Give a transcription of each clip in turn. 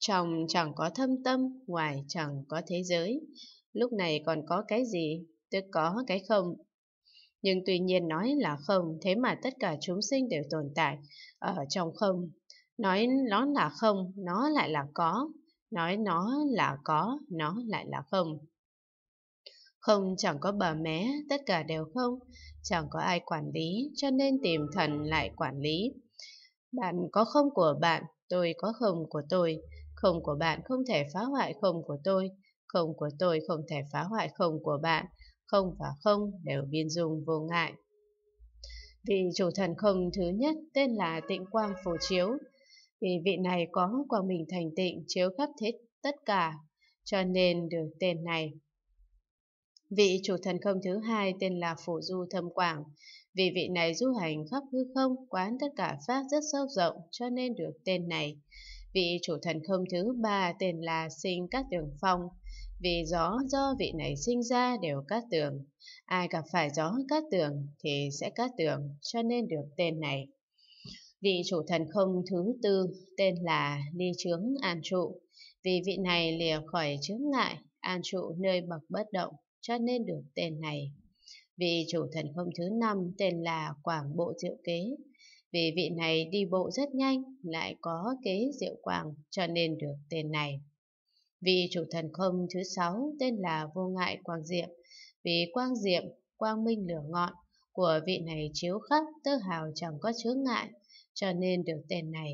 Trong chẳng có thâm tâm, ngoài chẳng có thế giới. Lúc này còn có cái gì, tức có cái không. Nhưng tuy nhiên nói là không, thế mà tất cả chúng sinh đều tồn tại ở trong không. Nói nó là không, nó lại là có. Nói nó là có, nó lại là không. Không chẳng có bờ mé, tất cả đều không. Chẳng có ai quản lý, cho nên tìm thần lại quản lý. Bạn có không của bạn, tôi có không của tôi. Không của bạn không thể phá hoại không của tôi. Không của tôi không thể phá hoại không của bạn. Không và không đều biên dung vô ngại. Vị chủ thần không thứ nhất tên là Tịnh Quang Phổ Chiếu. Vì vị này có quang minh thành tịnh chiếu khắp thế tất cả, cho nên được tên này. Vị chủ thần không thứ hai tên là Phổ Du Thâm Quảng. Vì vị này du hành khắp hư không, quán tất cả pháp rất sâu rộng, cho nên được tên này. Vị chủ thần không thứ ba tên là Sinh các Tường Phong. Vì gió do vị này sinh ra đều cát tường. Ai gặp phải gió cát tường thì sẽ cát tường, cho nên được tên này. Vị chủ thần không thứ tư tên là Ly Trướng An Trụ. Vì vị này lìa khỏi chướng ngại, an trụ nơi bậc bất động, cho nên được tên này. Vị chủ thần không thứ năm tên là Quảng Bộ Diệu Kế. Vì vị này đi bộ rất nhanh, lại có kế diệu quảng cho nên được tên này. Vị chủ thần không thứ sáu tên là Vô Ngại Quang Diệm, vì Quang Diệm, Quang Minh lửa ngọn của vị này chiếu khắp tơ hào chẳng có chướng ngại, cho nên được tên này.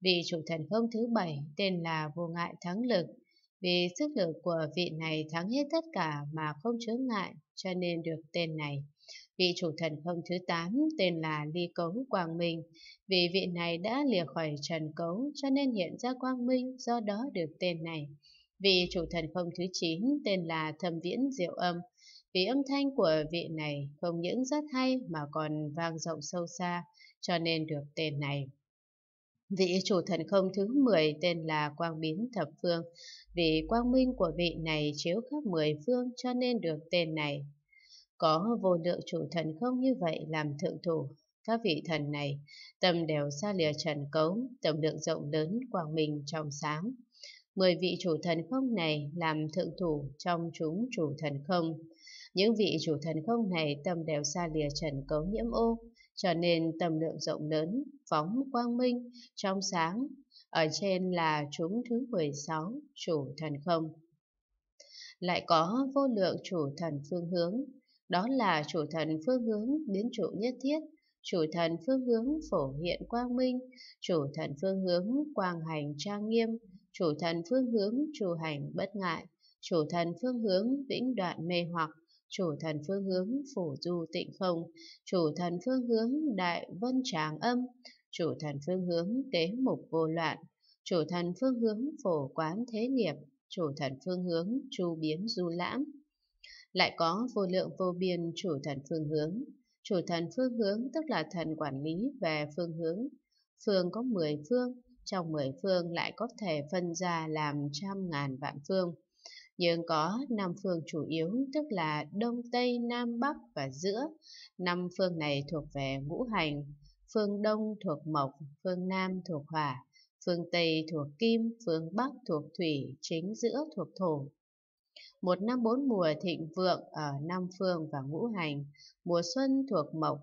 Vị chủ thần không thứ bảy tên là Vô Ngại Thắng Lực, vì sức lực của vị này thắng hết tất cả mà không chướng ngại, cho nên được tên này vị chủ thần không thứ 8 tên là Ly Cấu Quang Minh. Vì vị này đã lìa khỏi trần cấu cho nên hiện ra Quang Minh do đó được tên này. Vị chủ thần không thứ 9 tên là Thâm Viễn Diệu Âm. Vì âm thanh của vị này không những rất hay mà còn vang rộng sâu xa cho nên được tên này. Vị chủ thần không thứ 10 tên là Quang Biến Thập Phương. Vì quang minh của vị này chiếu khắp mười phương cho nên được tên này. Có vô lượng chủ thần không như vậy làm thượng thủ, các vị thần này tâm đều xa lìa trần cấu tầm lượng rộng lớn quang minh trong sáng. Mười vị chủ thần không này làm thượng thủ trong chúng chủ thần không. Những vị chủ thần không này tâm đều xa lìa trần cấu nhiễm ô, trở nên tầm lượng rộng lớn, phóng quang minh, trong sáng. Ở trên là chúng thứ 16, chủ thần không. Lại có vô lượng chủ thần phương hướng, đó là chủ thần phương hướng biến trụ nhất thiết, chủ thần phương hướng phổ hiện quang minh, chủ thần phương hướng quang hành trang nghiêm, chủ thần phương hướng trù hành bất ngại, chủ thần phương hướng vĩnh đoạn mê hoặc, chủ thần phương hướng phổ du tịnh không, chủ thần phương hướng đại vân tràng âm, chủ thần phương hướng tế mục vô loạn, chủ thần phương hướng phổ quán thế nghiệp, chủ thần phương hướng chu biến du lãm lại có vô lượng vô biên chủ thần phương hướng. Chủ thần phương hướng tức là thần quản lý về phương hướng. Phương có 10 phương, trong 10 phương lại có thể phân ra làm trăm ngàn vạn phương. Nhưng có năm phương chủ yếu tức là Đông Tây Nam Bắc và giữa. năm phương này thuộc về ngũ hành, phương Đông thuộc mộc, phương Nam thuộc hỏa, phương Tây thuộc kim, phương Bắc thuộc thủy, chính giữa thuộc thổ một năm bốn mùa thịnh vượng ở năm Phương và Ngũ Hành, mùa xuân thuộc Mộc,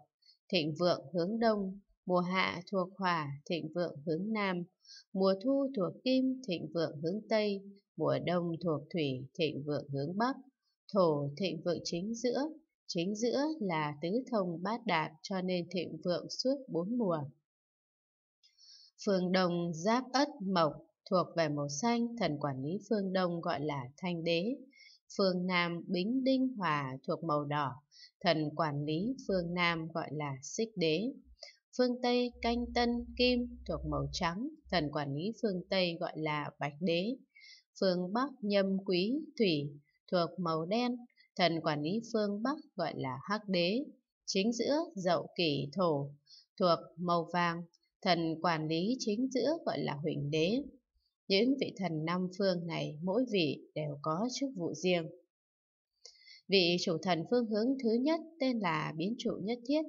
thịnh vượng hướng Đông, mùa hạ thuộc Hỏa, thịnh vượng hướng Nam, mùa thu thuộc Kim, thịnh vượng hướng Tây, mùa đông thuộc Thủy, thịnh vượng hướng Bắc, thổ thịnh vượng chính giữa, chính giữa là tứ thông bát đạt cho nên thịnh vượng suốt bốn mùa. Phương Đông giáp ất mộc thuộc về màu xanh, thần quản lý phương Đông gọi là Thanh Đế. Phương Nam Bính Đinh hòa thuộc màu đỏ, thần quản lý phương Nam gọi là Xích Đế. Phương Tây Canh Tân Kim thuộc màu trắng, thần quản lý phương Tây gọi là Bạch Đế. Phương Bắc Nhâm Quý Thủy thuộc màu đen, thần quản lý phương Bắc gọi là Hắc Đế. Chính giữa Dậu Kỷ Thổ thuộc màu vàng, thần quản lý chính giữa gọi là Huỳnh Đế. Những vị thần năm phương này mỗi vị đều có chức vụ riêng. Vị chủ thần phương hướng thứ nhất tên là biến trụ nhất thiết,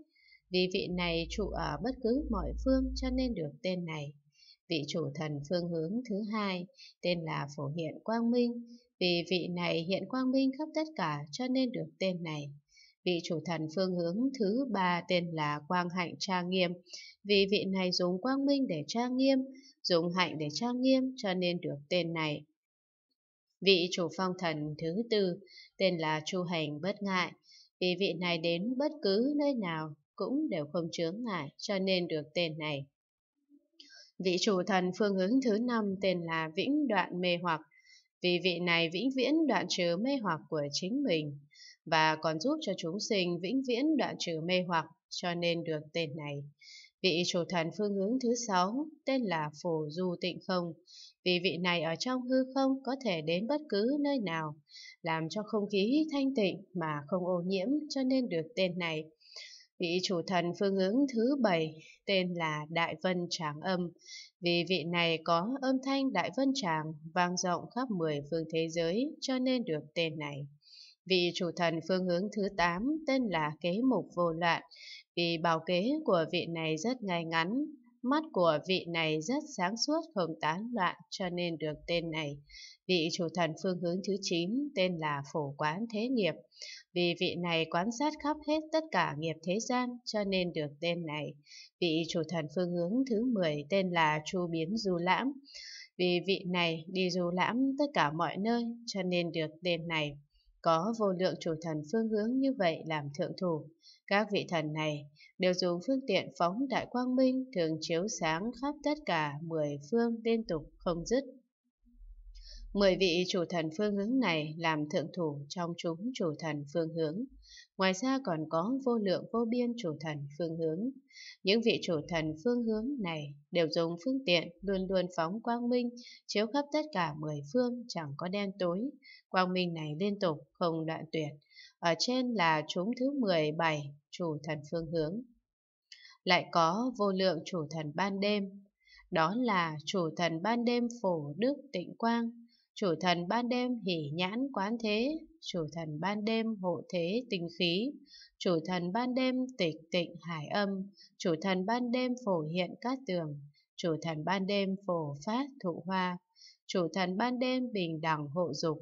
vì vị này trụ ở bất cứ mọi phương cho nên được tên này. Vị chủ thần phương hướng thứ hai tên là phổ hiện quang minh, vì vị này hiện quang minh khắp tất cả cho nên được tên này. Vị chủ thần phương hướng thứ ba tên là quang hạnh trang nghiêm, vì vị này dùng quang minh để trang nghiêm, dùng hạnh để trang nghiêm cho nên được tên này. Vị chủ phong thần thứ tư tên là Chu Hành Bất Ngại, vì vị này đến bất cứ nơi nào cũng đều không chướng ngại cho nên được tên này. Vị chủ thần phương hướng thứ năm tên là Vĩnh Đoạn Mê Hoặc, vì vị này vĩnh viễn đoạn trừ mê hoặc của chính mình và còn giúp cho chúng sinh vĩnh viễn đoạn trừ mê hoặc cho nên được tên này. Vị chủ thần phương hướng thứ sáu tên là Phổ Du Tịnh Không, vì vị này ở trong hư không có thể đến bất cứ nơi nào, làm cho không khí thanh tịnh mà không ô nhiễm cho nên được tên này. Vị chủ thần phương hướng thứ bảy tên là Đại Vân Tràng Âm, vì vị này có âm thanh Đại Vân Tràng vang rộng khắp mười phương thế giới cho nên được tên này. Vị chủ thần phương hướng thứ tám tên là Kế Mục Vô Loạn, vì bào kế của vị này rất ngay ngắn, mắt của vị này rất sáng suốt không tán loạn cho nên được tên này. Vị chủ thần phương hướng thứ 9 tên là Phổ Quán Thế Nghiệp. Vì vị này quan sát khắp hết tất cả nghiệp thế gian cho nên được tên này. Vị chủ thần phương hướng thứ 10 tên là Chu Biến Du Lãm. Vì vị này đi du lãm tất cả mọi nơi cho nên được tên này. Có vô lượng chủ thần phương hướng như vậy làm thượng thủ. Các vị thần này đều dùng phương tiện phóng đại quang minh thường chiếu sáng khắp tất cả mười phương liên tục không dứt. Mười vị chủ thần phương hướng này làm thượng thủ trong chúng chủ thần phương hướng. Ngoài ra còn có vô lượng vô biên chủ thần phương hướng. Những vị chủ thần phương hướng này đều dùng phương tiện luôn luôn phóng quang minh, chiếu khắp tất cả mười phương chẳng có đen tối. Quang minh này liên tục, không đoạn tuyệt, ở trên là chúng thứ 17 chủ thần phương hướng. Lại có vô lượng chủ thần ban đêm, đó là chủ thần ban đêm phổ đức tịnh quang, chủ thần ban đêm hỷ nhãn quán thế, chủ thần ban đêm hộ thế tinh khí, chủ thần ban đêm tịch tịnh hải âm, chủ thần ban đêm phổ hiện các tường, chủ thần ban đêm phổ phát thụ hoa, chủ thần ban đêm bình đẳng hộ dục,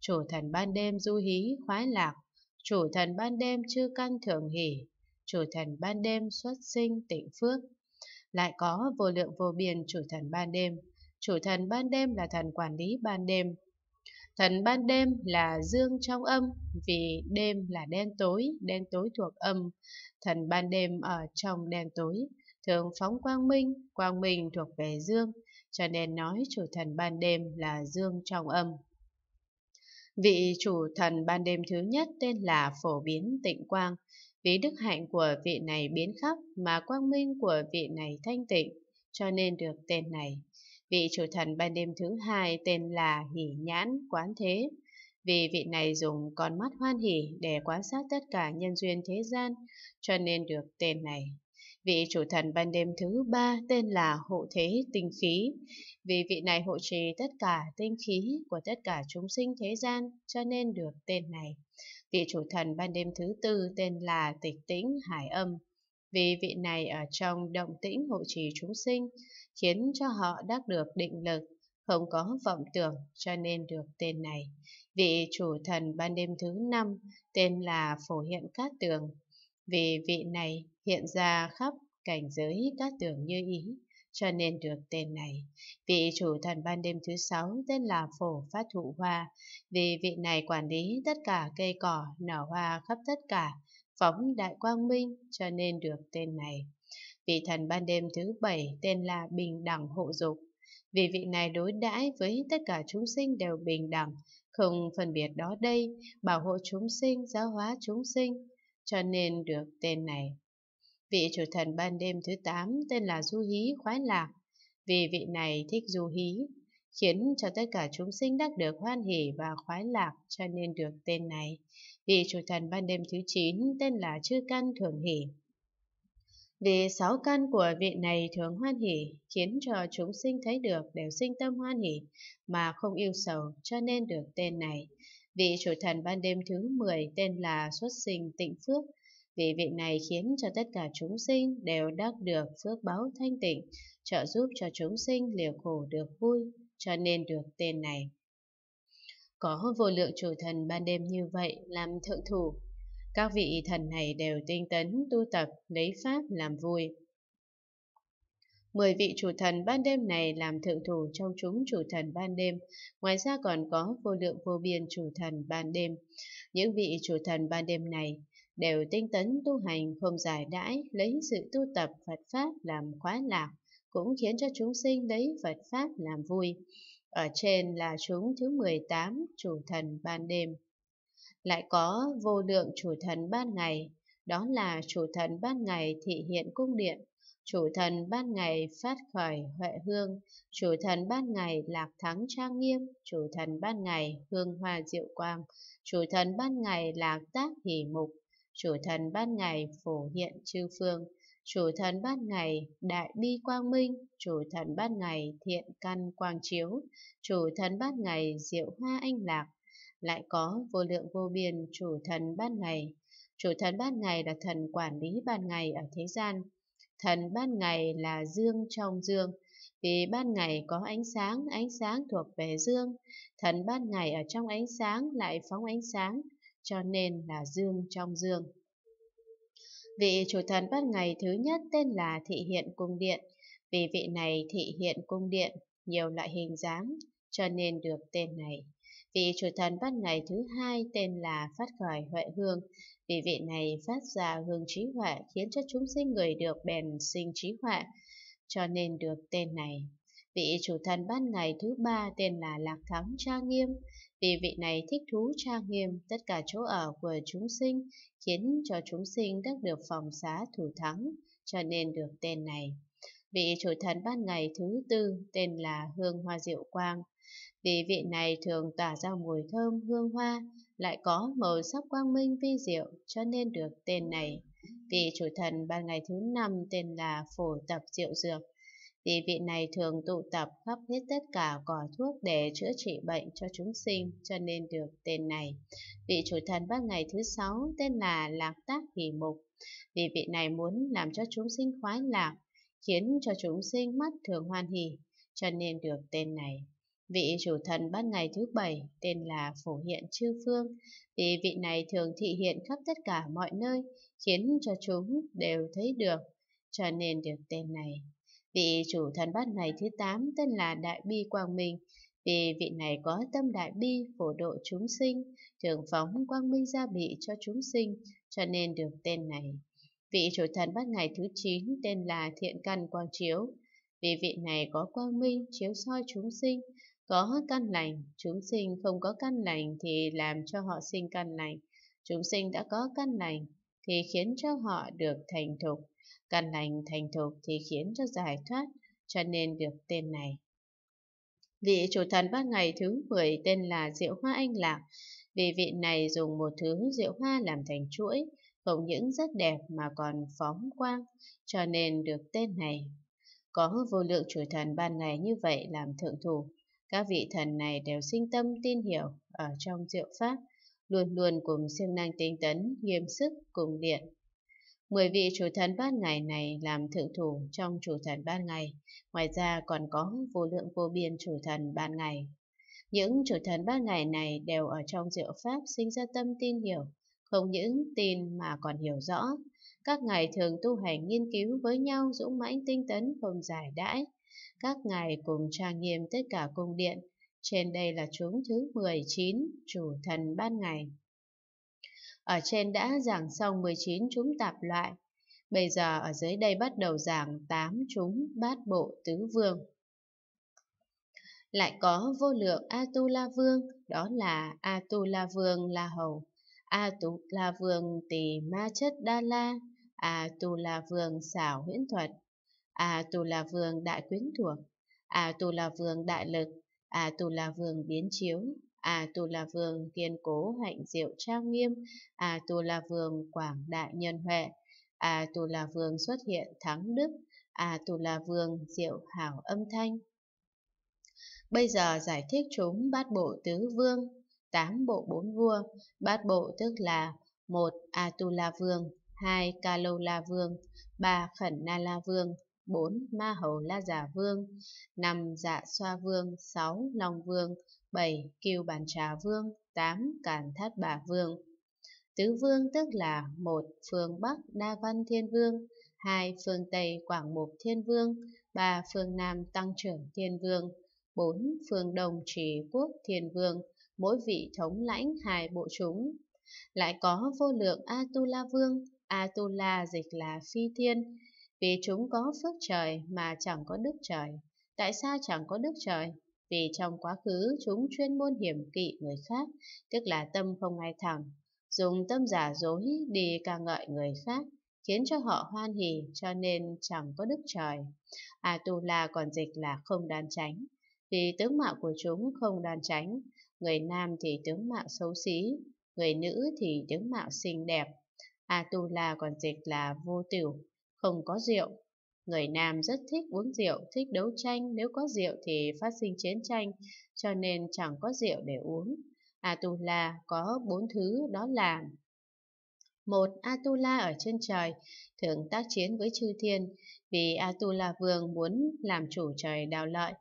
chủ thần ban đêm du hí khoái lạc, Chủ thần ban đêm chư căn thường hỷ, chủ thần ban đêm xuất sinh tịnh phước. Lại có vô lượng vô biên chủ thần ban đêm. Chủ thần ban đêm là thần quản lý ban đêm. Thần ban đêm là dương trong âm, vì đêm là đen tối, đen tối thuộc âm. Thần ban đêm ở trong đen tối, thường phóng quang minh, quang minh thuộc về dương, cho nên nói chủ thần ban đêm là dương trong âm. Vị chủ thần ban đêm thứ nhất tên là Phổ Biến Tịnh Quang. Vì đức hạnh của vị này biến khắp mà quang minh của vị này thanh tịnh, cho nên được tên này. Vị chủ thần ban đêm thứ hai tên là Hỷ Nhãn Quán Thế. Vì vị này dùng con mắt hoan hỷ để quan sát tất cả nhân duyên thế gian, cho nên được tên này. Vị chủ thần ban đêm thứ ba tên là Hộ Thế Tinh Khí. Vì vị này hộ trì tất cả tinh khí của tất cả chúng sinh thế gian cho nên được tên này. Vị chủ thần ban đêm thứ tư tên là Tịch Tĩnh Hải Âm. Vì vị này ở trong động tĩnh hộ trì chúng sinh, khiến cho họ đắc được định lực, không có vọng tưởng cho nên được tên này. Vị chủ thần ban đêm thứ năm tên là Phổ Hiện Cát Tường. Vì vị này hiện ra khắp cảnh giới các tường như ý, cho nên được tên này. Vị chủ thần ban đêm thứ sáu tên là Phổ Phát Thụ Hoa, vì vị này quản lý tất cả cây cỏ, nở hoa khắp tất cả, phóng đại quang minh cho nên được tên này. Vị thần ban đêm thứ bảy tên là Bình Đẳng Hộ Dục, vì vị này đối đãi với tất cả chúng sinh đều bình đẳng, không phân biệt đó đây, bảo hộ chúng sinh, giáo hóa chúng sinh, cho nên được tên này. Vị chủ thần ban đêm thứ tám tên là Du Hí khoái lạc, vì vị này thích Du Hí, khiến cho tất cả chúng sinh đắc được hoan hỷ và khoái lạc cho nên được tên này. Vị chủ thần ban đêm thứ chín tên là Chư Căn Thường Hỷ. Vì sáu căn của vị này thường hoan hỷ, khiến cho chúng sinh thấy được đều sinh tâm hoan hỷ mà không yêu sầu cho nên được tên này. Vị chủ thần ban đêm thứ 10 tên là Xuất Sinh Tịnh Phước, vì vị này khiến cho tất cả chúng sinh đều đắc được phước báo thanh tịnh, trợ giúp cho chúng sinh liều khổ được vui, cho nên được tên này. Có vô lượng chủ thần ban đêm như vậy làm thượng thủ. Các vị thần này đều tinh tấn, tu tập, lấy pháp làm vui. Mười vị chủ thần ban đêm này làm thượng thủ trong chúng chủ thần ban đêm, ngoài ra còn có vô lượng vô biên chủ thần ban đêm. Những vị chủ thần ban đêm này đều tinh tấn tu hành không giải đãi lấy sự tu tập Phật Pháp làm khoái lạc, cũng khiến cho chúng sinh lấy Phật Pháp làm vui. Ở trên là chúng thứ 18 chủ thần ban đêm. Lại có vô lượng chủ thần ban ngày, đó là chủ thần ban ngày thị hiện cung điện, chủ thần ban ngày phát khởi huệ hương, chủ thần ban ngày lạc thắng trang nghiêm, chủ thần ban ngày hương hoa diệu quang, chủ thần ban ngày lạc tác hỷ mục, chủ thần ban ngày phổ hiện chư phương, chủ thần ban ngày đại bi quang minh, chủ thần ban ngày thiện căn quang chiếu, chủ thần ban ngày diệu hoa anh lạc, lại có vô lượng vô biên chủ thần ban ngày. Chủ thần ban ngày là thần quản lý ban ngày ở thế gian, thần ban ngày là dương trong dương, vì ban ngày có ánh sáng, ánh sáng thuộc về dương, thần ban ngày ở trong ánh sáng lại phóng ánh sáng, cho nên là dương trong dương. Vị chủ thần bát ngày thứ nhất tên là thị hiện cung điện, vì vị này thị hiện cung điện, nhiều loại hình dáng, cho nên được tên này. Vị chủ thần bát ngày thứ hai tên là phát khởi huệ hương, vì vị này phát ra hương trí huệ khiến cho chúng sinh người được bền sinh trí huệ, cho nên được tên này. Vị chủ thần ban ngày thứ ba tên là Lạc Thắng Cha Nghiêm, vì vị này thích thú trang nghiêm tất cả chỗ ở của chúng sinh, khiến cho chúng sinh đắc được phòng xá thủ thắng, cho nên được tên này. Vị chủ thần ban ngày thứ tư tên là Hương Hoa Diệu Quang. Vì vị này thường tỏa ra mùi thơm hương hoa, lại có màu sắc quang minh vi diệu cho nên được tên này. Vị chủ thần ban ngày thứ năm tên là Phổ Tập Diệu Dược. Thì vị này thường tụ tập khắp hết tất cả cỏ thuốc để chữa trị bệnh cho chúng sinh, cho nên được tên này. Vị chủ thần bắt ngày thứ sáu tên là Lạc Tác Hỷ Mục. Vì vị này muốn làm cho chúng sinh khoái lạc, khiến cho chúng sinh mắt thường hoan hỉ cho nên được tên này. Vị chủ thần ban ngày thứ bảy tên là Phổ Hiện Chư Phương, vì vị này thường thị hiện khắp tất cả mọi nơi, khiến cho chúng đều thấy được, cho nên được tên này. Vị chủ thần bát này thứ 8 tên là Đại Bi Quang Minh, vì vị này có tâm đại bi phổ độ chúng sinh, thường phóng quang minh gia bị cho chúng sinh, cho nên được tên này. Vị chủ thần bát ngày thứ 9 tên là Thiện Căn Quang Chiếu, vì vị này có quang minh chiếu soi chúng sinh, có căn lành, chúng sinh không có căn lành thì làm cho họ sinh căn lành, chúng sinh đã có căn lành thì khiến cho họ được thành thục. Căn lành thành thục thì khiến cho giải thoát, cho nên được tên này. Vị chủ thần bát ngày thứ 10 tên là Diệu Hoa Anh Lạc. Vì vị này dùng một thứ rượu hoa làm thành chuỗi, không những rất đẹp mà còn phóng quang, cho nên được tên này. Có vô lượng chủ thần ban ngày như vậy làm thượng thủ, các vị thần này đều sinh tâm tin hiểu ở trong diệu pháp, luôn luôn cùng siêng năng tinh tấn, nghiêm sức, cùng điện, 10 vị chủ thần ban ngày này làm thượng thủ trong chủ thần ban ngày, ngoài ra còn có vô lượng vô biên chủ thần ban ngày. Những chủ thần ban ngày này đều ở trong diệu pháp sinh ra tâm tin hiểu, không những tin mà còn hiểu rõ. Các ngài thường tu hành nghiên cứu với nhau dũng mãnh tinh tấn không giải đãi. Các ngài cùng trang nghiêm tất cả cung điện. Trên đây là chúng thứ 19, chủ thần ban ngày. Ở trên đã giảng xong 19 chúng tạp loại, bây giờ ở dưới đây bắt đầu giảng 8 chúng bát bộ tứ vương. Lại có vô lượng Atula Vương, đó là Atula Vương La Hầu, Atula Vương Tỳ Ma Chất Đa La, Atula Vương Xảo Huyễn Thuật, Atula Vương Đại Quyến Thuộc, Atula Vương Đại Lực, Atula Vương Biến Chiếu, à tu la vương kiên cố hạnh diệu trang nghiêm à tu la vương quảng đại nhân huệ à tu la vương xuất hiện thắng đức à tu la vương diệu hảo âm thanh bây giờ giải thích chúng bát bộ tứ vương tám bộ bốn vua bát bộ tức là một a à, tu la vương hai ca lâu la vương ba khẩn na la vương 4. Ma Hầu La Giả Vương 5. Dạ Xoa Vương 6. Long Vương 7. Kiều Bản Trà Vương 8. Càn Thát Bà Vương Tứ Vương tức là một Phương Bắc Đa Văn Thiên Vương 2. Phương Tây Quảng Mục Thiên Vương 3. Phương Nam Tăng Trưởng Thiên Vương 4. Phương Đông Trì Quốc Thiên Vương Mỗi vị thống lãnh hai bộ chúng Lại có vô lượng Atula Vương Atula dịch là phi thiên Vì chúng có phước trời mà chẳng có đức trời Tại sao chẳng có đức trời? vì trong quá khứ chúng chuyên môn hiểm kỵ người khác, tức là tâm không ai thẳng, dùng tâm giả dối đi ca ngợi người khác, khiến cho họ hoan hỉ cho nên chẳng có đức trời. Atula còn dịch là không đan tránh, vì tướng mạo của chúng không đan tránh, người nam thì tướng mạo xấu xí, người nữ thì tướng mạo xinh đẹp. Atula còn dịch là vô tiểu, không có rượu, Người Nam rất thích uống rượu, thích đấu tranh, nếu có rượu thì phát sinh chiến tranh, cho nên chẳng có rượu để uống. Atula có bốn thứ đó là một Atula ở trên trời thường tác chiến với chư thiên vì Atula vương muốn làm chủ trời đào lợi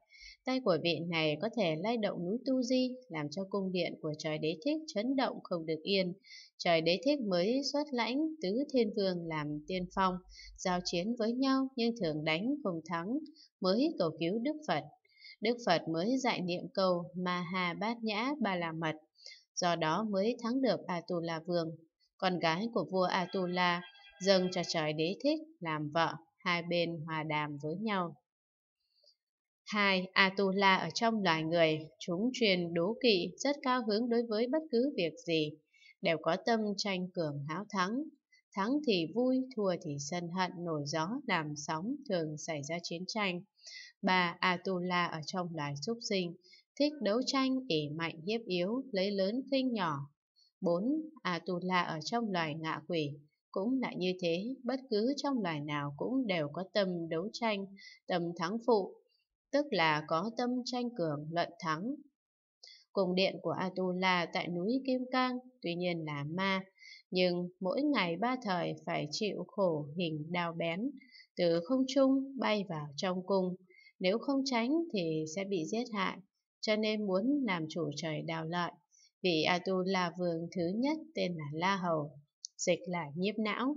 Tay của vị này có thể lay động núi Tu Di, làm cho cung điện của trời đế thích chấn động không được yên. Trời đế thích mới xuất lãnh tứ thiên vương làm tiên phong, giao chiến với nhau nhưng thường đánh không thắng, mới cầu cứu Đức Phật. Đức Phật mới dạy niệm cầu Ma Ha Bát Nhã Ba La Mật, do đó mới thắng được Atula Vương. Con gái của vua Atula dâng cho trời đế thích làm vợ, hai bên hòa đàm với nhau. Hai, Atula ở trong loài người, chúng truyền đố kỵ, rất cao hứng đối với bất cứ việc gì, đều có tâm tranh cường háo thắng. Thắng thì vui, thua thì sân hận, nổi gió, làm sóng, thường xảy ra chiến tranh. Ba, Atula ở trong loài súc sinh, thích đấu tranh, ỉ mạnh hiếp yếu, lấy lớn khinh nhỏ. Bốn, Atula ở trong loài ngạ quỷ, cũng lại như thế, bất cứ trong loài nào cũng đều có tâm đấu tranh, tâm thắng phụ, tức là có tâm tranh cường luận thắng. Cung điện của Atula tại núi Kim Cang tuy nhiên là ma, nhưng mỗi ngày ba thời phải chịu khổ hình đào bén, từ không trung bay vào trong cung, nếu không tránh thì sẽ bị giết hại, cho nên muốn làm chủ trời đào lợi. Vị Atula vương thứ nhất tên là La Hầu, dịch là nhiếp não,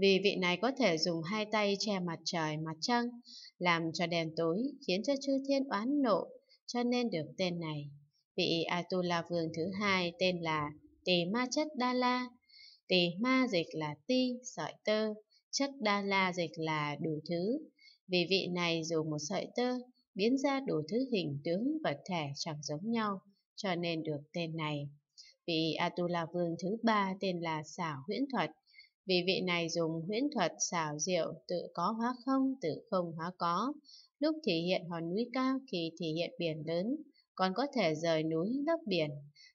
vì vị này có thể dùng hai tay che mặt trời mặt trăng, làm cho đèn tối, khiến cho chư thiên oán nộ, cho nên được tên này. Vị Atula vương thứ hai tên là Tỳ Ma Chất Đa La. Tỳ Ma dịch là ti, sợi tơ, chất Đa La dịch là đủ thứ. Vì vị này dùng một sợi tơ, biến ra đủ thứ hình tướng vật thể chẳng giống nhau, cho nên được tên này. Vị Atula vương thứ ba tên là xảo huyễn thuật, vì vị này dùng huyễn thuật xảo diệu tự có hóa không, tự không hóa có, lúc thể hiện hòn núi cao thì thể hiện biển lớn, còn có thể rời núi lấp biển,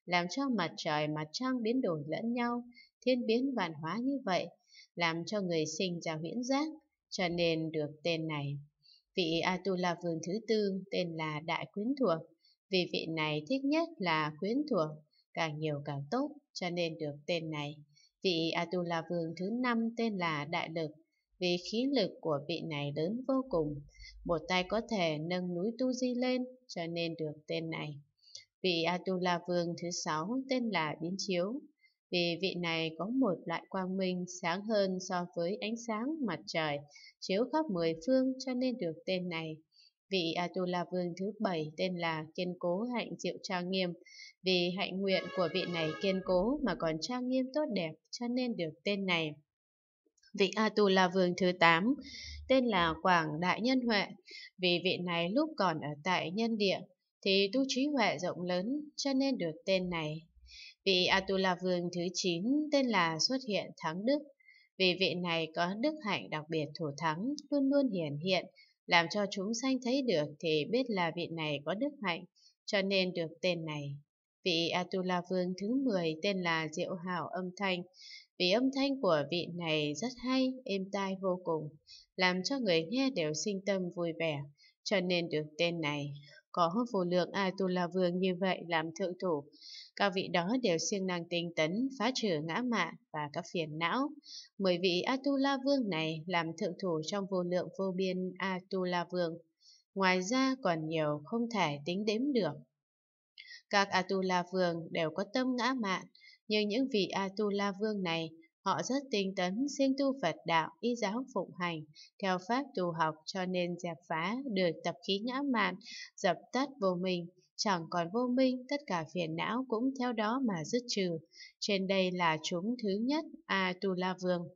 làm cho mặt trời mặt trăng biến đổi lẫn nhau, thiên biến vạn hóa như vậy, làm cho người sinh ra huyễn giác, cho nên được tên này. Vị Atula vương thứ tư tên là Đại Quyến Thuộc, vì vị này thích nhất là quyến thuộc, càng nhiều càng tốt, cho nên được tên này. Vị Atula vương thứ năm tên là Đại Lực, vì khí lực của vị này lớn vô cùng, một tay có thể nâng núi Tu Di lên cho nên được tên này. Vị Atula vương thứ sáu tên là Biến Chiếu, vì vị này có một loại quang minh sáng hơn so với ánh sáng mặt trời, chiếu khắp mười phương cho nên được tên này vị Atula à, vương thứ bảy tên là Kiên Cố Hạnh Diệu Trang Nghiêm. Vì hạnh nguyện của vị này kiên cố mà còn trang nghiêm tốt đẹp cho nên được tên này. Vị Atula vương thứ tám tên là Quảng Đại Nhân Huệ. Vì vị này lúc còn ở tại nhân địa thì tu trí huệ rộng lớn cho nên được tên này. Vị Atula vương thứ chín tên là Xuất Hiện Thắng Đức. Vì vị này có đức hạnh đặc biệt thủ thắng, luôn luôn hiển hiện, hiện làm cho chúng sanh thấy được thì biết là vị này có đức hạnh, cho nên được tên này. Vị Atula Vương thứ 10 tên là Diệu Hảo Âm Thanh, vì âm thanh của vị này rất hay, êm tai vô cùng, làm cho người nghe đều sinh tâm vui vẻ, cho nên được tên này. Có vô lượng Atula Vương như vậy làm thượng thủ, các vị đó đều siêng năng tinh tấn, phá trừ ngã mạn và các phiền não. Mười vị Atula Vương này làm thượng thủ trong vô lượng vô biên Atula Vương. Ngoài ra còn nhiều không thể tính đếm được. Các Atula Vương đều có tâm ngã mạn, nhưng những vị Atula Vương này Họ rất tinh tấn, siêng tu Phật đạo, y giáo phụng hành, theo pháp tu học cho nên dẹp phá được tập khí ngã mạn, dập tắt vô minh, chẳng còn vô minh, tất cả phiền não cũng theo đó mà dứt trừ. Trên đây là chúng thứ nhất A-tu-la vương.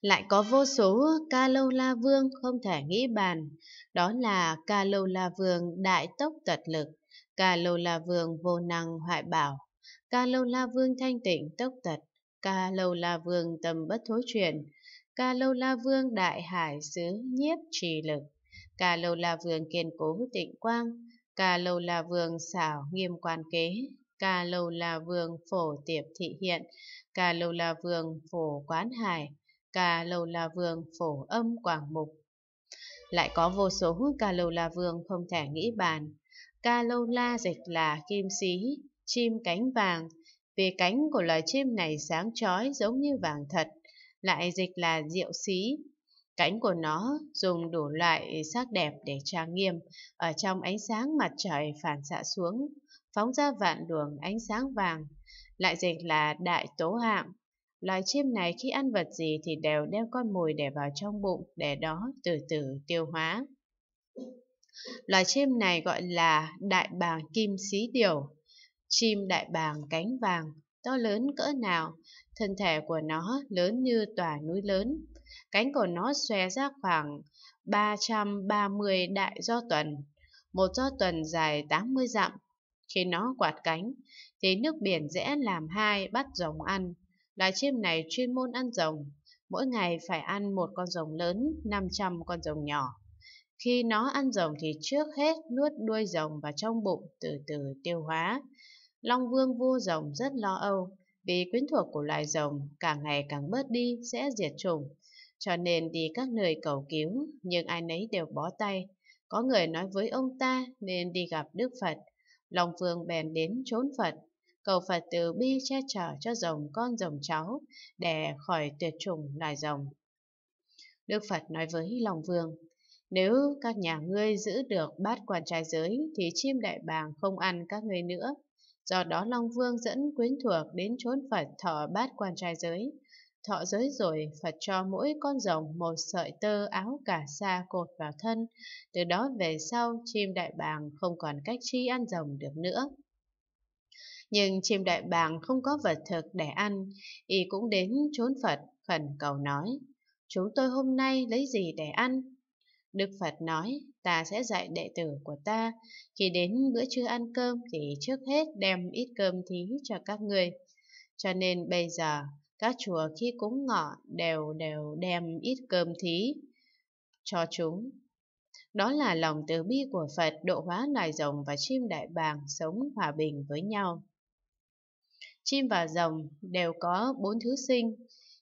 Lại có vô số Ca-lâu-la vương không thể nghĩ bàn, đó là Ca-lâu-la vương đại tốc tật lực, Ca-lâu-la vương vô năng hoại bảo, Ca-lâu-la vương thanh tịnh tốc tật, Ca-lâu-la vương tầm bất thối chuyển, Ca-lâu-la vương đại hải xứ nhiếp trì lực. ca lâu la vương kiên cố tịnh quang, Ca lâu là vương xảo nghiêm quan kế, ca lâu là vương phổ tiệp thị hiện, ca lâu là vương phổ quán hải, ca lâu là vương phổ âm quảng mục. Lại có vô số ca lâu là vương không thể nghĩ bàn. Ca lâu la dịch là kim xí, chim cánh vàng, vì cánh của loài chim này sáng chói giống như vàng thật, lại dịch là diệu xí, Cánh của nó dùng đủ loại sắc đẹp để trang nghiêm, ở trong ánh sáng mặt trời phản xạ xuống, phóng ra vạn đường ánh sáng vàng, lại dịch là đại tố hạng. Loài chim này khi ăn vật gì thì đều đem con mồi để vào trong bụng để đó từ từ tiêu hóa. Loài chim này gọi là đại bàng kim xí điều Chim đại bàng cánh vàng, to lớn cỡ nào, thân thể của nó lớn như tòa núi lớn, Cánh của nó xòe ra khoảng 330 đại do tuần, một do tuần dài 80 dặm. Khi nó quạt cánh, thì nước biển rẽ làm hai bắt rồng ăn. Loài chim này chuyên môn ăn rồng, mỗi ngày phải ăn một con rồng lớn, 500 con rồng nhỏ. Khi nó ăn rồng thì trước hết nuốt đuôi rồng vào trong bụng từ từ tiêu hóa. Long vương vua rồng rất lo âu, vì quyến thuộc của loài rồng càng ngày càng bớt đi sẽ diệt chủng cho nên đi các nơi cầu cứu, nhưng ai nấy đều bó tay. Có người nói với ông ta nên đi gặp Đức Phật. Long Phương bèn đến chốn Phật, cầu Phật từ bi che chở cho rồng con rồng cháu, để khỏi tuyệt chủng loài rồng. Đức Phật nói với Long Vương, nếu các nhà ngươi giữ được bát quan trai giới thì chim đại bàng không ăn các ngươi nữa. Do đó Long Vương dẫn quyến thuộc đến chốn Phật thọ bát quan trai giới, Thọ giới rồi, Phật cho mỗi con rồng một sợi tơ áo cà sa cột vào thân. Từ đó về sau, chim đại bàng không còn cách chi ăn rồng được nữa. Nhưng chim đại bàng không có vật thực để ăn, y cũng đến chốn Phật, khẩn cầu nói, chúng tôi hôm nay lấy gì để ăn? Đức Phật nói, ta sẽ dạy đệ tử của ta, khi đến bữa trưa ăn cơm thì trước hết đem ít cơm thí cho các người. Cho nên bây giờ, các chùa khi cúng ngọ đều đều đem ít cơm thí cho chúng. Đó là lòng từ bi của Phật độ hóa loài rồng và chim đại bàng sống hòa bình với nhau. Chim và rồng đều có bốn thứ sinh.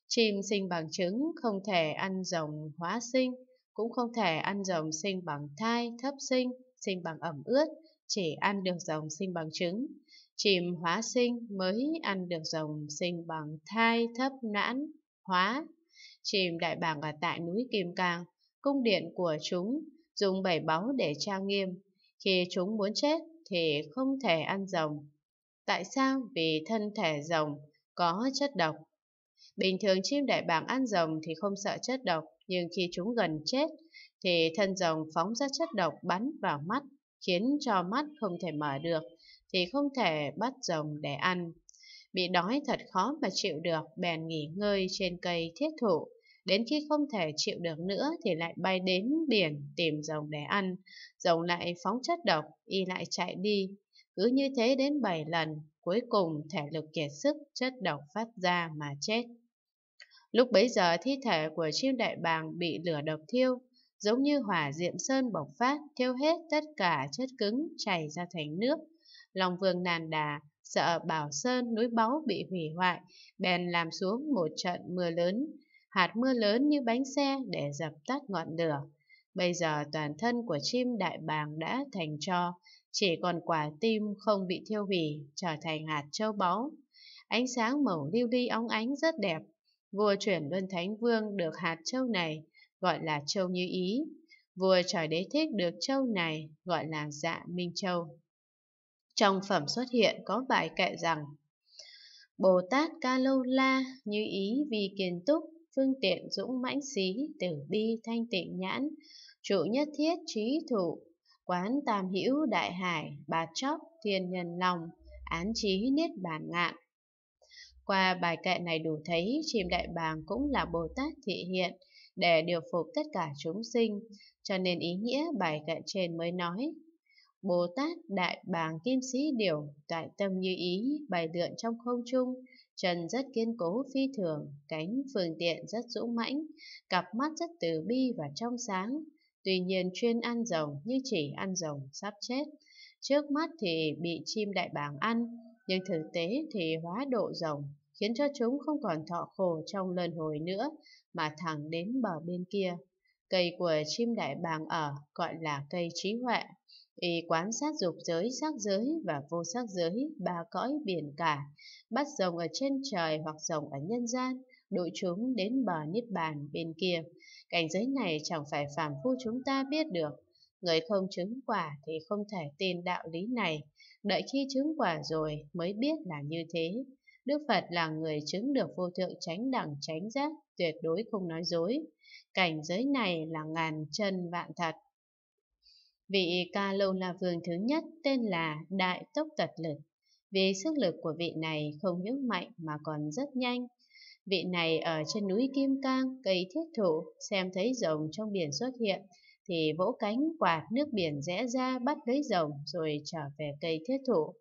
Chim sinh bằng trứng, không thể ăn rồng hóa sinh, cũng không thể ăn rồng sinh bằng thai, thấp sinh, sinh bằng ẩm ướt, chỉ ăn được rồng sinh bằng trứng chìm hóa sinh mới ăn được rồng sinh bằng thai thấp nãn hóa chìm đại bàng ở tại núi kim cang cung điện của chúng dùng bảy báu để trang nghiêm khi chúng muốn chết thì không thể ăn rồng tại sao vì thân thể rồng có chất độc bình thường chim đại bàng ăn rồng thì không sợ chất độc nhưng khi chúng gần chết thì thân rồng phóng ra chất độc bắn vào mắt khiến cho mắt không thể mở được thì không thể bắt rồng để ăn. Bị đói thật khó mà chịu được, bèn nghỉ ngơi trên cây thiết thụ. Đến khi không thể chịu được nữa thì lại bay đến biển tìm rồng để ăn. Rồng lại phóng chất độc, y lại chạy đi. Cứ như thế đến 7 lần, cuối cùng thể lực kiệt sức chất độc phát ra mà chết. Lúc bấy giờ thi thể của chim đại bàng bị lửa độc thiêu, giống như hỏa diệm sơn bộc phát, thiêu hết tất cả chất cứng chảy ra thành nước. Long Vương nàn đà, sợ Bảo Sơn núi báu bị hủy hoại, bèn làm xuống một trận mưa lớn, hạt mưa lớn như bánh xe để dập tắt ngọn lửa. Bây giờ toàn thân của chim đại bàng đã thành cho, chỉ còn quả tim không bị thiêu hủy, trở thành hạt châu báu. Ánh sáng màu lưu ly óng ánh rất đẹp. Vua chuyển Luân Thánh Vương được hạt châu này, gọi là châu như ý. Vua trời đế thích được châu này, gọi là dạ Minh Châu. Trong phẩm xuất hiện có bài kệ rằng Bồ Tát Ca Lâu La như ý vì kiến túc, phương tiện dũng mãnh xí, tử bi thanh tịnh nhãn, trụ nhất thiết trí thụ, quán tam hữu đại hải, bà chóc, thiền nhân lòng, án trí niết bàn ngạn. Qua bài kệ này đủ thấy chim đại bàng cũng là Bồ Tát thị hiện để điều phục tất cả chúng sinh, cho nên ý nghĩa bài kệ trên mới nói Bồ Tát Đại Bàng Kim Sĩ điều Tại tâm như ý bày lượn trong không trung Trần rất kiên cố phi thường Cánh phương tiện rất dũng mãnh Cặp mắt rất từ bi và trong sáng Tuy nhiên chuyên ăn rồng như chỉ ăn rồng sắp chết Trước mắt thì bị chim đại bàng ăn Nhưng thực tế thì hóa độ rồng Khiến cho chúng không còn thọ khổ trong lần hồi nữa Mà thẳng đến bờ bên kia Cây của chim đại bàng ở gọi là cây trí huệ y quán sát dục giới sắc giới và vô sắc giới ba cõi biển cả bắt rồng ở trên trời hoặc rồng ở nhân gian đội chúng đến bờ niết bàn bên kia cảnh giới này chẳng phải phàm phu chúng ta biết được người không chứng quả thì không thể tin đạo lý này đợi khi chứng quả rồi mới biết là như thế đức phật là người chứng được vô thượng chánh đẳng chánh giác tuyệt đối không nói dối cảnh giới này là ngàn chân vạn thật Vị ca lâu la vương thứ nhất tên là Đại Tốc Tật Lực. Vì sức lực của vị này không những mạnh mà còn rất nhanh. Vị này ở trên núi Kim Cang, cây thiết thụ, xem thấy rồng trong biển xuất hiện, thì vỗ cánh quạt nước biển rẽ ra bắt lấy rồng rồi trở về cây thiết thụ.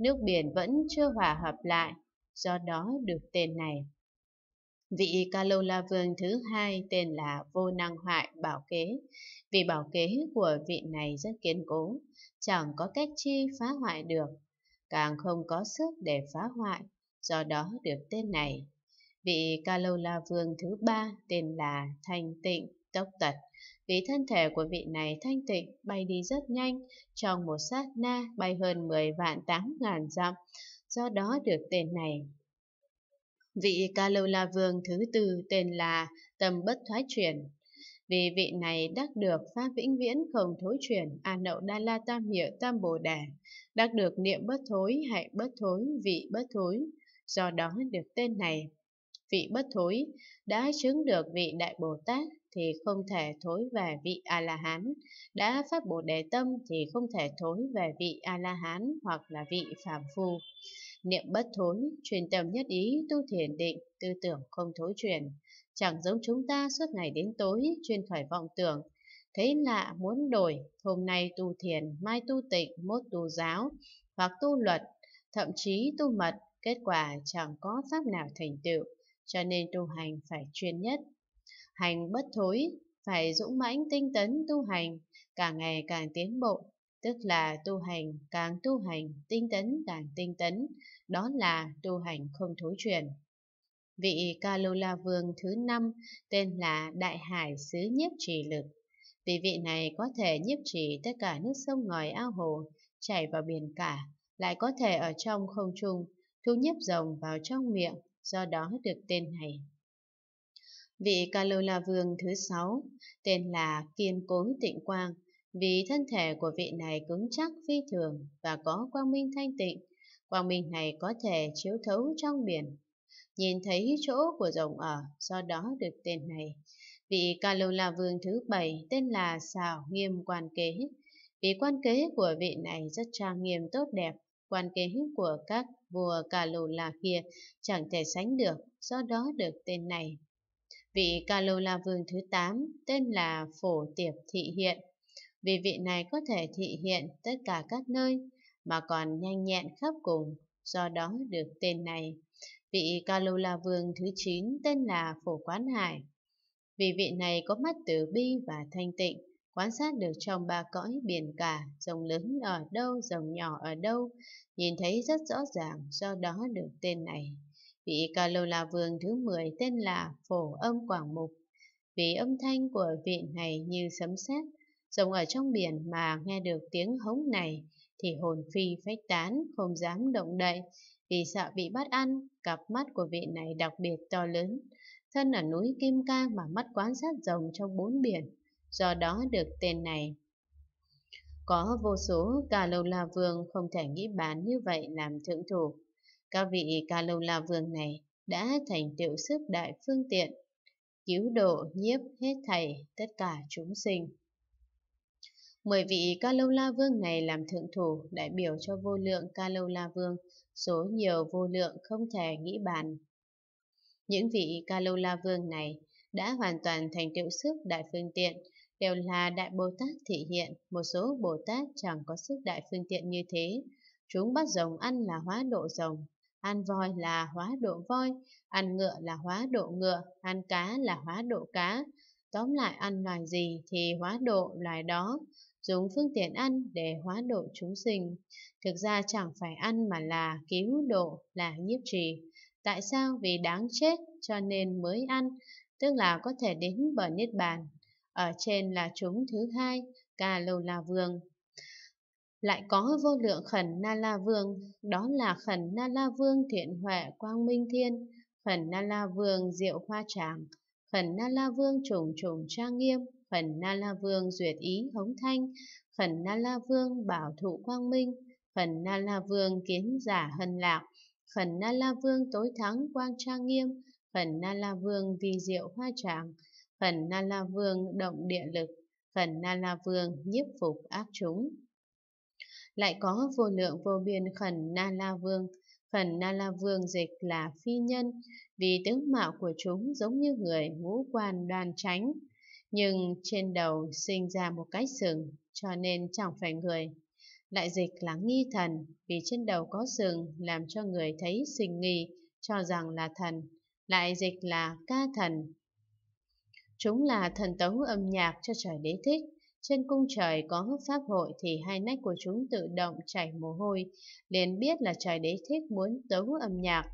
Nước biển vẫn chưa hòa hợp lại, do đó được tên này. Vị Kalola Vương thứ hai tên là Vô Năng Hoại Bảo Kế. Vị bảo kế của vị này rất kiên cố, chẳng có cách chi phá hoại được, càng không có sức để phá hoại, do đó được tên này. Vị Kalola Vương thứ ba tên là Thanh Tịnh Tốc Tật. Vì thân thể của vị này thanh tịnh bay đi rất nhanh, trong một sát na bay hơn 10 vạn 8 ngàn dặm, do đó được tên này Vị ca lâu la vương thứ tư tên là Tâm Bất Thoái Chuyển. Vì vị này đắc được pháp vĩnh viễn không thối chuyển A Nậu Đa La Tam Hiệu Tam Bồ đề đắc được niệm bất thối, hạnh bất thối, vị bất thối, do đó được tên này. Vị bất thối đã chứng được vị Đại Bồ Tát thì không thể thối về vị A-la-hán, đã phát Bồ Đề Tâm thì không thể thối về vị A-la-hán hoặc là vị Phạm Phu. Niệm bất thối, truyền tâm nhất ý, tu thiền định, tư tưởng không thối truyền. Chẳng giống chúng ta suốt ngày đến tối, chuyên khởi vọng tưởng. Thấy lạ, muốn đổi, hôm nay tu thiền, mai tu tịnh, mốt tu giáo, hoặc tu luật, thậm chí tu mật, kết quả chẳng có pháp nào thành tựu, cho nên tu hành phải chuyên nhất. Hành bất thối, phải dũng mãnh tinh tấn tu hành, càng ngày càng tiến bộ, tức là tu hành càng tu hành tinh tấn càng tinh tấn đó là tu hành không thối chuyển vị Kalula vương thứ năm tên là Đại Hải Sứ Nhiếp Trì Lực. Vì vị này có thể nhiếp trì tất cả nước sông ngòi ao hồ, chảy vào biển cả, lại có thể ở trong không trung, thu nhiếp rồng vào trong miệng, do đó được tên này. Vị Kalula vương thứ sáu tên là Kiên Cố Tịnh Quang, vì thân thể của vị này cứng chắc phi thường và có quang minh thanh tịnh, quang minh này có thể chiếu thấu trong biển. Nhìn thấy chỗ của rồng ở, do đó được tên này. Vị Ca Lâu La Vương thứ bảy tên là sào Nghiêm Quan Kế. Vì quan kế của vị này rất trang nghiêm tốt đẹp, quan kế của các vua Ca Lâu La kia chẳng thể sánh được, do đó được tên này. Vị Ca Lâu La Vương thứ tám tên là Phổ Tiệp Thị Hiện vì vị này có thể thị hiện tất cả các nơi, mà còn nhanh nhẹn khắp cùng, do đó được tên này. Vị Kalula Vương thứ 9 tên là Phổ Quán Hải. Vì vị này có mắt từ bi và thanh tịnh, quan sát được trong ba cõi biển cả, dòng lớn ở đâu, dòng nhỏ ở đâu, nhìn thấy rất rõ ràng, do đó được tên này. Vị Kalula Vương thứ 10 tên là Phổ Âm Quảng Mục. Vì âm thanh của vị này như sấm sét, rồng ở trong biển mà nghe được tiếng hống này thì hồn phi phách tán, không dám động đậy vì sợ bị bắt ăn. Cặp mắt của vị này đặc biệt to lớn, thân ở núi Kim Ca mà mắt quan sát rồng trong bốn biển, do đó được tên này. Có vô số cà lâu la vương không thể nghĩ bán như vậy làm thượng thủ. Các vị cà lâu la vương này đã thành tựu sức đại phương tiện, cứu độ nhiếp hết thảy tất cả chúng sinh. Mười vị ca lâu la vương này làm thượng thủ đại biểu cho vô lượng ca lâu la vương, số nhiều vô lượng không thể nghĩ bàn. Những vị ca lâu la vương này đã hoàn toàn thành tựu sức đại phương tiện, đều là đại Bồ Tát thị hiện, một số Bồ Tát chẳng có sức đại phương tiện như thế. Chúng bắt rồng ăn là hóa độ rồng, ăn voi là hóa độ voi, ăn ngựa là hóa độ ngựa, ăn cá là hóa độ cá. Tóm lại ăn loài gì thì hóa độ loài đó, dùng phương tiện ăn để hóa độ chúng sinh. Thực ra chẳng phải ăn mà là cứu độ, là nhiếp trì. Tại sao? Vì đáng chết cho nên mới ăn, tức là có thể đến bờ Niết Bàn. Ở trên là chúng thứ hai, Cà Lâu La Vương. Lại có vô lượng khẩn Na La Vương, đó là khẩn Na La Vương thiện huệ quang minh thiên, khẩn Na La Vương diệu hoa tràng, khẩn Na La Vương trùng trùng trang nghiêm, khẩn Na La Vương duyệt ý hống thanh, khẩn Na La Vương bảo thụ quang minh, khẩn Na La Vương kiến giả hân lạc, khẩn Na La Vương tối thắng quang trang nghiêm, khẩn Na La Vương vi diệu hoa tràng, khẩn Na La Vương động địa lực, khẩn Na La Vương nhiếp phục ác chúng. Lại có vô lượng vô biên khẩn Na La Vương, khẩn Na La Vương dịch là phi nhân, vì tướng mạo của chúng giống như người ngũ quan đoan tránh nhưng trên đầu sinh ra một cái sừng cho nên chẳng phải người. Lại dịch là nghi thần vì trên đầu có sừng làm cho người thấy sinh nghi cho rằng là thần. Lại dịch là ca thần. Chúng là thần tấu âm nhạc cho trời đế thích. Trên cung trời có pháp hội thì hai nách của chúng tự động chảy mồ hôi, liền biết là trời đế thích muốn tấu âm nhạc.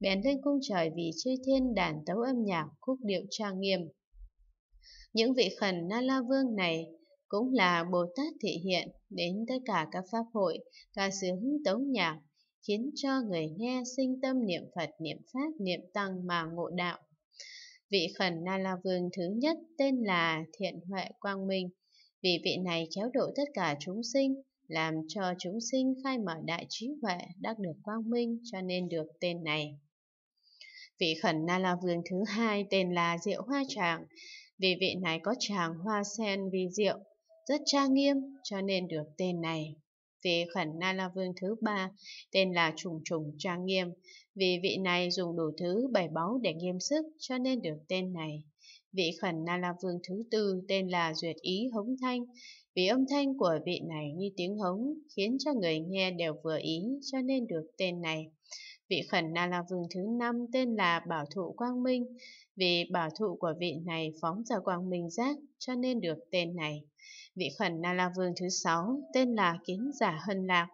Bèn lên cung trời vì chơi thiên đàn tấu âm nhạc khúc điệu trang nghiêm những vị khẩn Na La Vương này cũng là Bồ Tát thị hiện đến tất cả các pháp hội, ca sướng tống nhạc, khiến cho người nghe sinh tâm niệm Phật, niệm Pháp, niệm Tăng mà ngộ đạo. Vị khẩn Na La Vương thứ nhất tên là Thiện Huệ Quang Minh, vì vị này khéo độ tất cả chúng sinh, làm cho chúng sinh khai mở đại trí huệ đắc được quang minh cho nên được tên này. Vị khẩn Na La Vương thứ hai tên là Diệu Hoa Tràng, vì vị này có tràng hoa sen vi diệu, rất trang nghiêm cho nên được tên này. vị khẩn Na La Vương thứ ba tên là Trùng Trùng Trang Nghiêm, vì vị này dùng đủ thứ bảy báu để nghiêm sức cho nên được tên này. Vị khẩn Na La Vương thứ tư tên là Duyệt Ý Hống Thanh, vì âm thanh của vị này như tiếng hống khiến cho người nghe đều vừa ý cho nên được tên này. Vị khẩn Na La Vương thứ năm tên là Bảo Thụ Quang Minh, vì bảo thụ của vị này phóng ra quang minh giác cho nên được tên này. Vị khẩn Na La Vương thứ sáu tên là Kiến Giả Hân Lạc,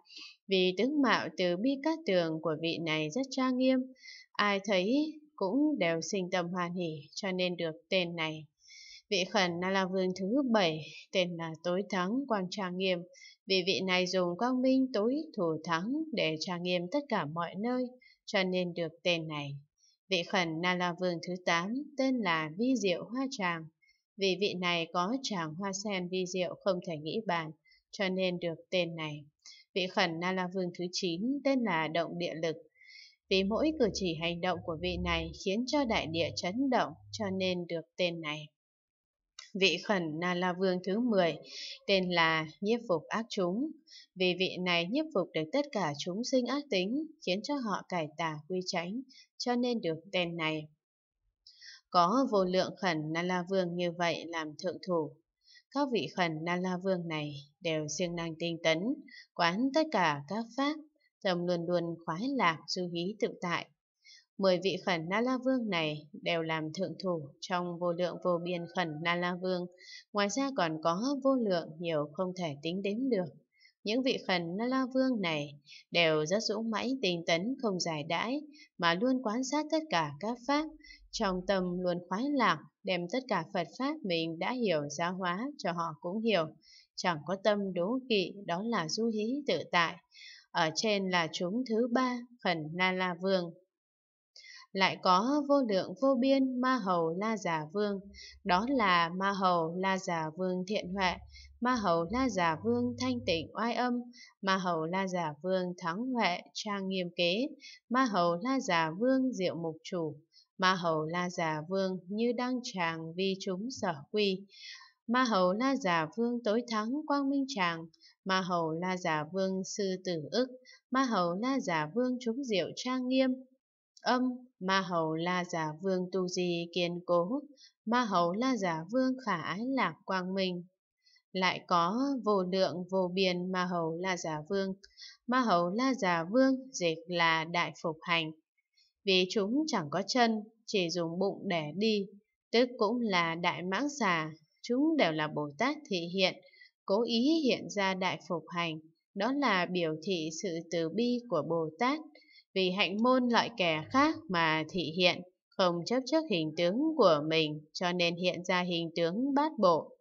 vì tướng mạo từ bi cát tường của vị này rất trang nghiêm, ai thấy cũng đều sinh tâm hoan hỉ cho nên được tên này. Vị khẩn Na La Vương thứ bảy tên là Tối Thắng Quang Trang Nghiêm, vì vị này dùng quang minh tối thủ thắng để trang nghiêm tất cả mọi nơi cho nên được tên này. Vị khẩn Na La Vương thứ 8 tên là Vi Diệu Hoa Tràng. Vì vị này có tràng hoa sen vi diệu không thể nghĩ bàn, cho nên được tên này. Vị khẩn Na La Vương thứ 9 tên là Động Địa Lực. Vì mỗi cử chỉ hành động của vị này khiến cho đại địa chấn động, cho nên được tên này vị khẩn na la vương thứ 10, tên là nhiếp phục ác chúng. Vì vị này nhiếp phục được tất cả chúng sinh ác tính, khiến cho họ cải tà quy tránh, cho nên được tên này. Có vô lượng khẩn na la vương như vậy làm thượng thủ. Các vị khẩn na la vương này đều siêng năng tinh tấn, quán tất cả các pháp, tâm luôn luôn khoái lạc, du hí tự tại, Mười vị khẩn Na La Vương này đều làm thượng thủ trong vô lượng vô biên khẩn Na La Vương, ngoài ra còn có vô lượng nhiều không thể tính đếm được. Những vị khẩn Na La Vương này đều rất dũng mãnh tinh tấn không giải đãi mà luôn quan sát tất cả các pháp, trong tâm luôn khoái lạc, đem tất cả Phật Pháp mình đã hiểu giáo hóa cho họ cũng hiểu, chẳng có tâm đố kỵ, đó là du hí tự tại. Ở trên là chúng thứ ba, khẩn Na La Vương lại có vô lượng vô biên ma hầu la giả vương, đó là ma hầu la giả vương thiện huệ, ma hầu la giả vương thanh tịnh oai âm, ma hầu la giả vương thắng huệ trang nghiêm kế, ma hầu la giả vương diệu mục chủ, ma hầu la giả vương như đăng tràng vi chúng sở quy, ma hầu la giả vương tối thắng quang minh tràng, ma hầu la giả vương sư tử ức, ma hầu la giả vương chúng diệu trang nghiêm, âm Ma hầu La Giả Vương Tu Di kiên cố, Ma hầu La Giả Vương khả ái lạc quang minh. Lại có vô lượng vô biên Ma hầu La Giả Vương, Ma hầu La Giả Vương dịch là đại phục hành. Vì chúng chẳng có chân, chỉ dùng bụng để đi, tức cũng là đại mãng xà, chúng đều là Bồ Tát thị hiện, cố ý hiện ra đại phục hành, đó là biểu thị sự từ bi của Bồ Tát vì hạnh môn loại kẻ khác mà thị hiện, không chấp trước hình tướng của mình cho nên hiện ra hình tướng bát bộ.